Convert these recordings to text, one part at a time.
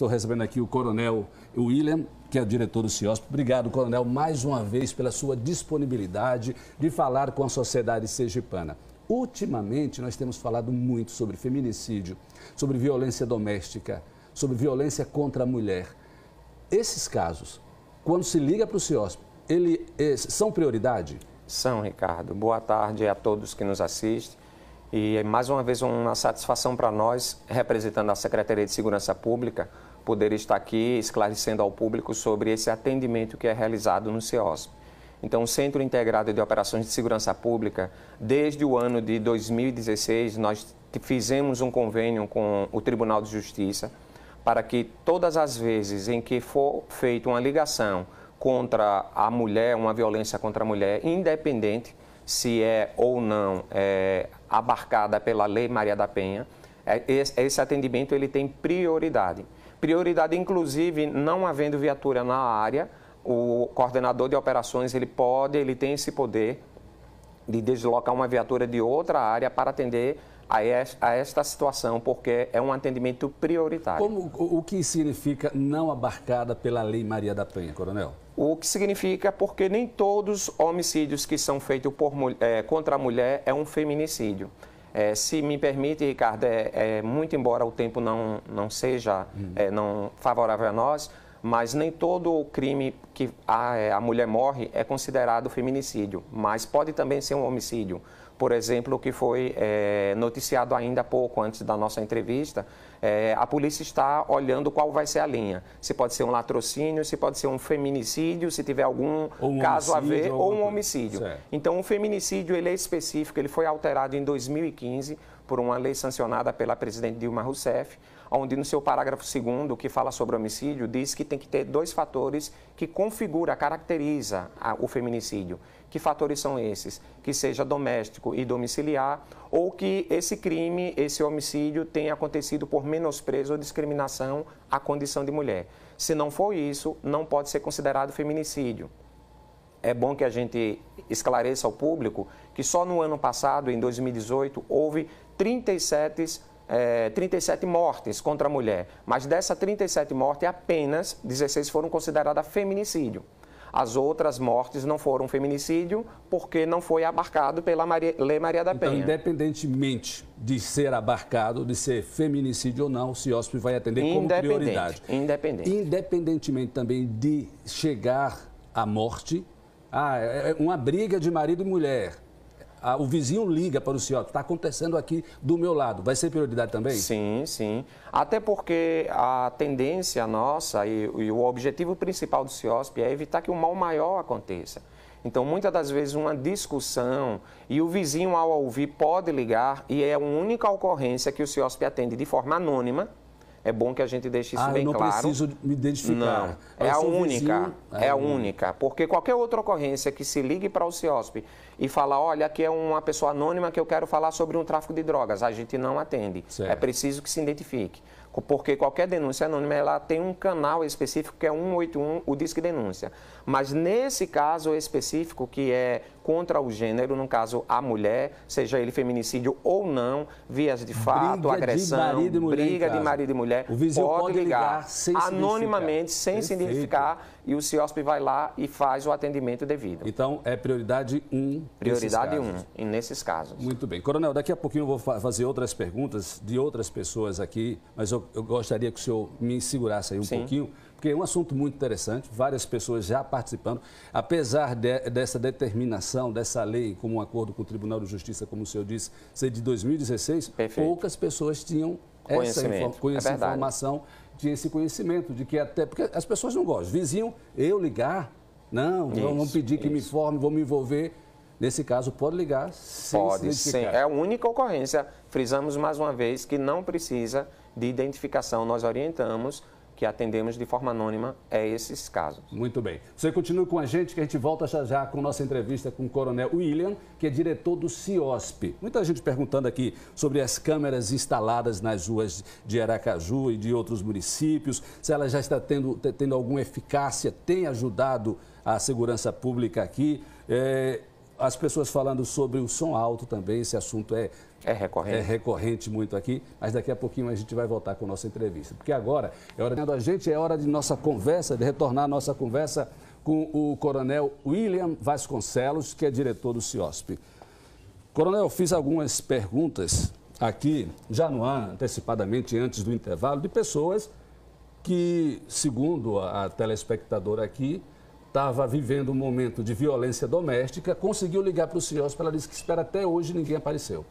Estou recebendo aqui o Coronel William, que é o diretor do CIOSP. Obrigado, Coronel, mais uma vez pela sua disponibilidade de falar com a sociedade sergipana. Ultimamente, nós temos falado muito sobre feminicídio, sobre violência doméstica, sobre violência contra a mulher. Esses casos, quando se liga para o CIOSP, ele, são prioridade? São, Ricardo. Boa tarde a todos que nos assistem. E mais uma vez uma satisfação para nós, representando a Secretaria de Segurança Pública, poder estar aqui esclarecendo ao público sobre esse atendimento que é realizado no CEOSP. Então, o Centro Integrado de Operações de Segurança Pública, desde o ano de 2016, nós fizemos um convênio com o Tribunal de Justiça para que todas as vezes em que for feita uma ligação contra a mulher, uma violência contra a mulher, independente se é ou não é, abarcada pela Lei Maria da Penha, é, esse atendimento ele tem prioridade. Prioridade, inclusive, não havendo viatura na área, o coordenador de operações ele pode, ele tem esse poder de deslocar uma viatura de outra área para atender a esta situação, porque é um atendimento prioritário. Como, o que significa não abarcada pela Lei Maria da Penha, Coronel? O que significa é porque nem todos homicídios que são feitos por, é, contra a mulher é um feminicídio. É, se me permite, Ricardo, é, é, muito embora o tempo não, não seja hum. não favorável a nós, mas nem todo o crime que a, é, a, mulher morre é considerado feminicídio, mas pode também ser um homicídio. Por exemplo, o que foi é, noticiado ainda há pouco, antes da nossa entrevista, é, a polícia está olhando qual vai ser a linha. Se pode ser um latrocínio, se pode ser um feminicídio, se tiver algum um caso a ver, ou, ou um homicídio. Certo. Então, o feminicídio ele é específico, ele foi alterado em 2015 por uma lei sancionada pela presidente Dilma Rousseff, onde no seu parágrafo segundo, que fala sobre homicídio, diz que tem que ter dois fatores que configura, caracteriza a, o feminicídio. Que fatores são esses? Que seja doméstico e domiciliar ou que esse crime, esse homicídio tenha acontecido por menosprezo ou discriminação à condição de mulher. Se não for isso, não pode ser considerado feminicídio. É bom que a gente esclareça ao público que só no ano passado, em 2018, houve 37 é, eh, 37 mortes contra a mulher, mas dessas 37 mortes, apenas 16 foram consideradas feminicídio. As outras mortes não foram feminicídio porque não foi abarcado pela Maria, Lei Maria da então, Penha. Então, independentemente de ser abarcado, de ser feminicídio ou não, o CIOSP vai atender como prioridade. Independente. Independentemente também de chegar à morte, ah, é, é uma briga de marido e mulher a, o vizinho liga para o senhor, está acontecendo aqui do meu lado, vai ser prioridade também? Sim, sim. Até porque a tendência nossa e, e o objetivo principal do CIOSP é evitar que o um mal maior aconteça. Então, muitas das vezes, uma discussão e o vizinho, ao ouvir, pode ligar e é a única ocorrência que o CIOSP atende de forma anônima é bom que a gente deixe isso ah, bem claro. não preciso me identificar. Não, é a única, vizinho, é, a é. única. Porque qualquer outra ocorrência que se ligue para o CIOSP e falar, olha, aqui é uma pessoa anônima que eu quero falar sobre um tráfico de drogas, a gente não atende. É certo. É preciso que se identifique porque qualquer denúncia anônima ela tem um canal específico que é 181, o Disque Denúncia. Mas nesse caso específico, que é contra o gênero, no caso a mulher, seja ele feminicídio ou não, vias de fato, briga agressão, de briga de marido e mulher, o pode, pode ligar, ligar sem anonimamente, sem se identificar e o CIOSP vai lá e faz o atendimento devido. Então, é prioridade 1 um Prioridade 1 um, nesses casos. Muito bem. Coronel, daqui a pouquinho eu vou fazer outras perguntas de outras pessoas aqui, mas eu, eu gostaria que o senhor me segurasse aí um Sim. pouquinho, porque é um assunto muito interessante, várias pessoas já participando. Apesar de, dessa determinação, dessa lei, como um acordo com o Tribunal de Justiça, como o senhor disse, ser de 2016, Perfeito. poucas pessoas tinham essa é informação tinha esse conhecimento de que até. Porque as pessoas não gostam. Vizinho, eu ligar, não, isso, vão pedir que isso. me informe, vou me envolver. Nesse caso, pode ligar sem Pode, se sim. É a única ocorrência. Frisamos mais uma vez que não precisa de identificação. Nós orientamos que atendemos de forma anônima é esses casos. Muito bem. Você continua com a gente, que a gente volta já já com nossa entrevista com o Coronel William, que é diretor do CIOSP. Muita gente perguntando aqui sobre as câmeras instaladas nas ruas de Aracaju e de outros municípios, se ela já está tendo, tendo alguma eficácia, tem ajudado a segurança pública aqui. É, as pessoas falando sobre o som alto também, esse assunto é, é, recorrente. é recorrente muito aqui, mas daqui a pouquinho a gente vai voltar com a nossa entrevista. Porque agora é hora da gente, é hora de nossa conversa, de retornar a nossa conversa com o coronel William Vasconcelos, que é diretor do CIOSP. Coronel, fiz algumas perguntas aqui, já no antecipadamente, antes do intervalo, de pessoas que, segundo a telespectadora aqui, estava vivendo um momento de violência doméstica, conseguiu ligar para o CIOSP, ela disse que espera até hoje ninguém apareceu.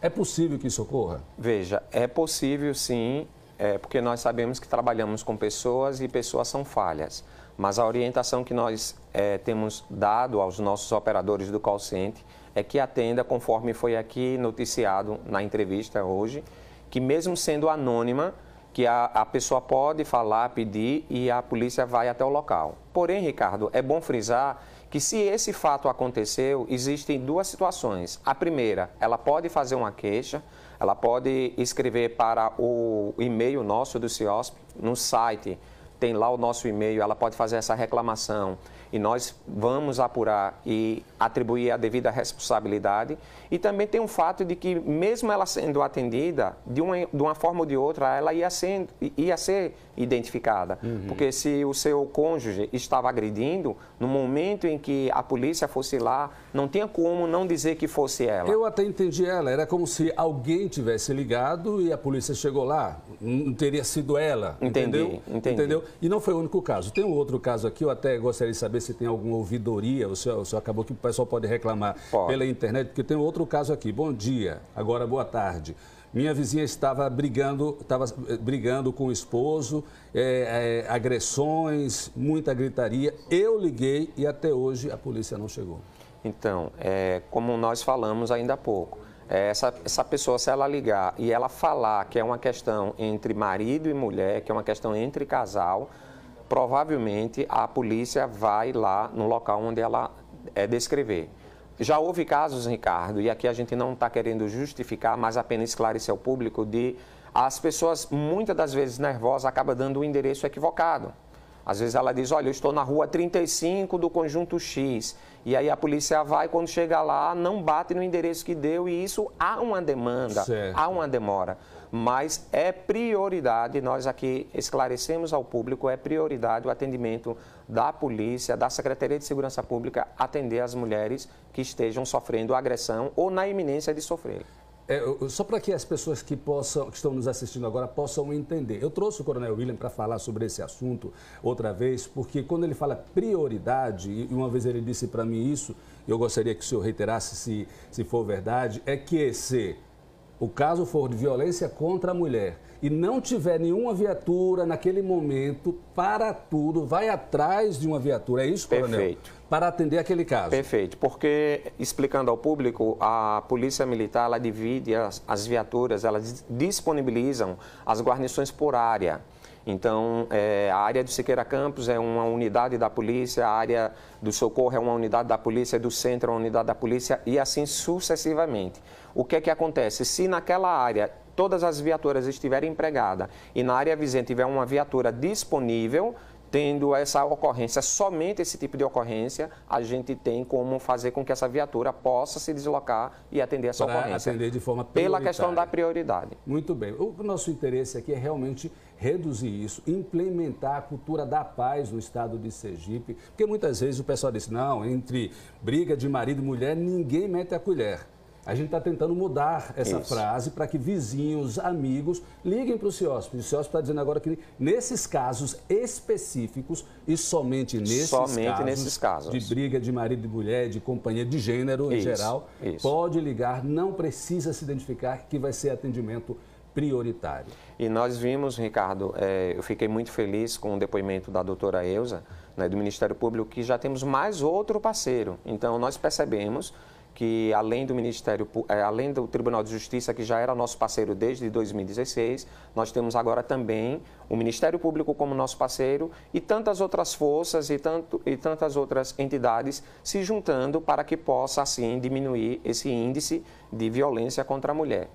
É possível que isso ocorra? Veja, é possível sim, é, porque nós sabemos que trabalhamos com pessoas e pessoas são falhas. Mas a orientação que nós é, temos dado aos nossos operadores do call center é que atenda conforme foi aqui noticiado na entrevista hoje, que mesmo sendo anônima, que a, a pessoa pode falar, pedir e a polícia vai até o local. Porém, Ricardo, é bom frisar que se esse fato aconteceu, existem duas situações. A primeira, ela pode fazer uma queixa, ela pode escrever para o e-mail nosso do CIOSP, no site tem lá o nosso e-mail, ela pode fazer essa reclamação e nós vamos apurar e atribuir a devida responsabilidade. E também tem o fato de que, mesmo ela sendo atendida, de uma, de uma forma ou de outra, ela ia, sendo, ia ser identificada. Uhum. Porque se o seu cônjuge estava agredindo, no momento em que a polícia fosse lá não tinha como não dizer que fosse ela. Eu até entendi ela. Era como se alguém tivesse ligado e a polícia chegou lá. Não teria sido ela. Entendi, entendeu? Entendi. Entendeu? E não foi o único caso. Tem um outro caso aqui, eu até gostaria de saber se tem alguma ouvidoria. O senhor, o senhor acabou que o pessoal pode reclamar pode. pela internet, porque tem outro caso aqui. Bom dia, agora boa tarde. Minha vizinha estava brigando, estava eh, brigando com o esposo, é, é, agressões, muita gritaria. Eu liguei e até hoje a polícia não chegou. Então, é, como nós falamos ainda há pouco, é, essa, essa pessoa, se ela ligar e ela falar que é uma questão entre marido e mulher, que é uma questão entre casal, provavelmente a polícia vai lá no local onde ela é descrever. Já houve casos, Ricardo, e aqui a gente não está querendo justificar, mas apenas esclarecer ao público de as pessoas, muitas das vezes nervosas, acabam dando o um endereço equivocado. Às vezes ela diz, olha, eu estou na rua 35 do conjunto X. E aí a polícia vai, quando chega lá, não bate no endereço que deu e isso há uma demanda, certo. há uma demora. Mas é prioridade, nós aqui esclarecemos ao público, é prioridade o atendimento da polícia, da Secretaria de Segurança Pública, atender as mulheres que estejam sofrendo agressão ou na iminência de sofrer. É, só para que as pessoas que, possam, que estão nos assistindo agora possam entender. Eu trouxe o Coronel William para falar sobre esse assunto outra vez, porque quando ele fala prioridade, e uma vez ele disse para mim isso, eu gostaria que o senhor reiterasse se, se for verdade, é que se o caso for de violência contra a mulher e não tiver nenhuma viatura naquele momento, para tudo, vai atrás de uma viatura. É isso, Coronel? Perfeito para atender aquele caso. Perfeito, porque explicando ao público, a Polícia Militar ela divide as, as viaturas, elas disponibilizam as guarnições por área. Então, é, a área do Siqueira Campos é uma unidade da polícia, a área do Socorro é uma unidade da polícia, do Centro é uma unidade da polícia e assim sucessivamente. O que é que acontece? Se naquela área todas as viaturas estiverem empregadas e na área vizinha tiver uma viatura disponível, tendo essa ocorrência, somente esse tipo de ocorrência, a gente tem como fazer com que essa viatura possa se deslocar e atender essa Para ocorrência. atender de forma Pela questão da prioridade. Muito bem. O nosso interesse aqui é realmente reduzir isso, implementar a cultura da paz no estado de Sergipe, porque muitas vezes o pessoal diz, não, entre briga de marido e mulher, ninguém mete a colher. A gente está tentando mudar essa Isso. frase para que vizinhos, amigos, liguem para o CIOSP. O CIOSP está dizendo agora que nesses casos específicos e somente nesses, somente casos, nesses casos de briga de marido e mulher, de companhia de gênero em geral, Isso. pode ligar, não precisa se identificar que vai ser atendimento prioritário. E nós vimos, Ricardo, é, eu fiquei muito feliz com o depoimento da doutora Elza, né, do Ministério Público, que já temos mais outro parceiro. Então, nós percebemos que além do Ministério, é, além do Tribunal de Justiça, que já era nosso parceiro desde 2016, nós temos agora também o Ministério Público como nosso parceiro e tantas outras forças e, tanto, e tantas outras entidades se juntando para que possa, assim, diminuir esse índice de violência contra a mulher.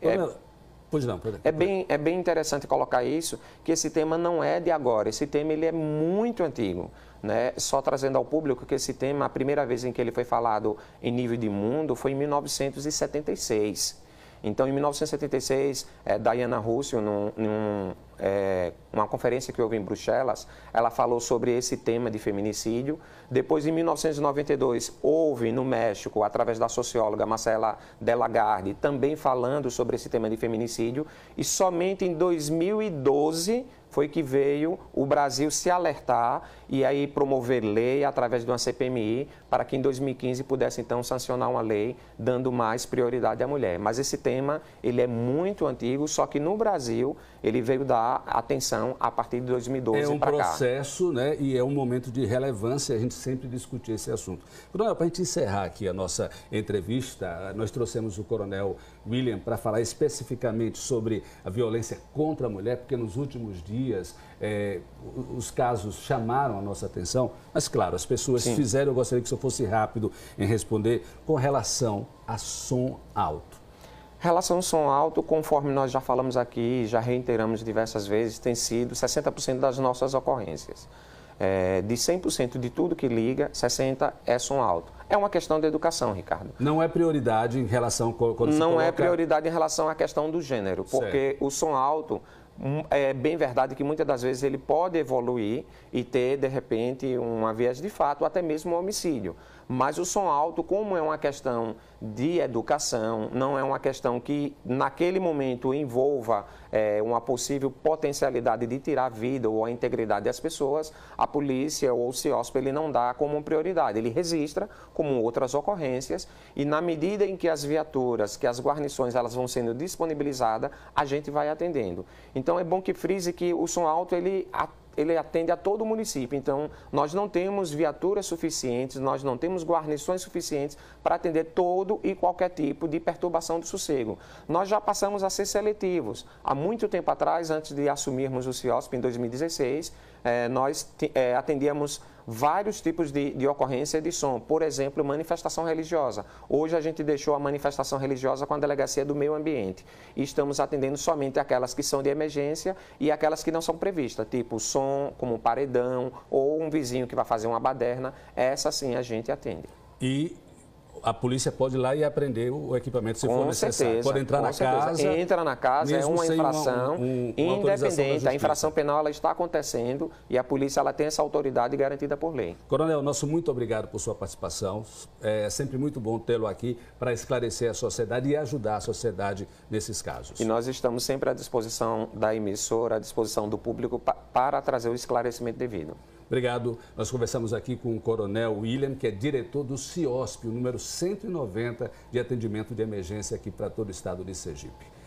É Pamela, é... Pois não, pois É bem, é bem interessante colocar isso, que esse tema não é de agora, esse tema ele é muito antigo. Né? Só trazendo ao público que esse tema, a primeira vez em que ele foi falado em nível de mundo foi em 1976. Então, em 1976, eh, é, Diana Russell, num, num é, uma conferência que houve em Bruxelas, ela falou sobre esse tema de feminicídio. Depois, em 1992, houve no México, através da socióloga Marcela Delagarde, também falando sobre esse tema de feminicídio. E somente em 2012 foi que veio o Brasil se alertar e aí promover lei através de uma CPMI para que em 2015 pudesse então sancionar uma lei dando mais prioridade à mulher. Mas esse tema, ele é muito antigo, só que no Brasil ele veio dar atenção a partir de 2012 É um processo, cá. né, e é um momento de relevância a gente sempre discutir esse assunto. Coronel, para a gente encerrar aqui a nossa entrevista, nós trouxemos o Coronel William para falar especificamente sobre a violência contra a mulher, porque nos últimos dias dias, é, os casos chamaram a nossa atenção, mas claro, as pessoas Sim. fizeram, eu gostaria que o senhor fosse rápido em responder, com relação a som alto. Relação ao som alto, conforme nós já falamos aqui, já reiteramos diversas vezes, tem sido 60% das nossas ocorrências. É, de 100% de tudo que liga, 60% é som alto. É uma questão de educação, Ricardo. Não é prioridade em relação... Quando Não é coloca... é prioridade em relação à questão do gênero, porque certo. o som alto é bem verdade que muitas das vezes ele pode evoluir e ter, de repente, uma viés de fato, até mesmo um homicídio. Mas o som alto, como é uma questão de educação, não é uma questão que naquele momento envolva é, uma possível potencialidade de tirar a vida ou a integridade das pessoas, a polícia ou o CIOSP ele não dá como prioridade, ele registra como outras ocorrências e na medida em que as viaturas, que as guarnições elas vão sendo disponibilizadas, a gente vai atendendo. Então, então é bom que frise que o som alto ele ele atende a todo o município. Então, nós não temos viaturas suficientes, nós não temos guarnições suficientes para atender todo e qualquer tipo de perturbação do sossego. Nós já passamos a ser seletivos. Há muito tempo atrás, antes de assumirmos o CIOSP em 2016, eh, nós eh, atendíamos vários tipos de, de ocorrência de som, por exemplo, manifestação religiosa. Hoje a gente deixou a manifestação religiosa com a Delegacia do Meio Ambiente e estamos atendendo somente aquelas que são de emergência e aquelas que não são previstas, tipo som, como um paredão ou um vizinho que vai fazer uma baderna. Essa sim a gente atende. E a polícia pode ir lá e apreender o equipamento se com for necessário. Certeza, pode entrar na certeza. casa. Entra na casa, é uma infração uma, um, uma independente. A infração penal ela está acontecendo e a polícia ela tem essa autoridade garantida por lei. Coronel, nosso muito obrigado por sua participação. É sempre muito bom tê-lo aqui para esclarecer a sociedade e ajudar a sociedade nesses casos. E nós estamos sempre à disposição da emissora, à disposição do público para trazer o esclarecimento devido. Obrigado. Nós conversamos aqui com o Coronel William, que é diretor do CIOSP, o número 190 de atendimento de emergência aqui para todo o estado de Sergipe.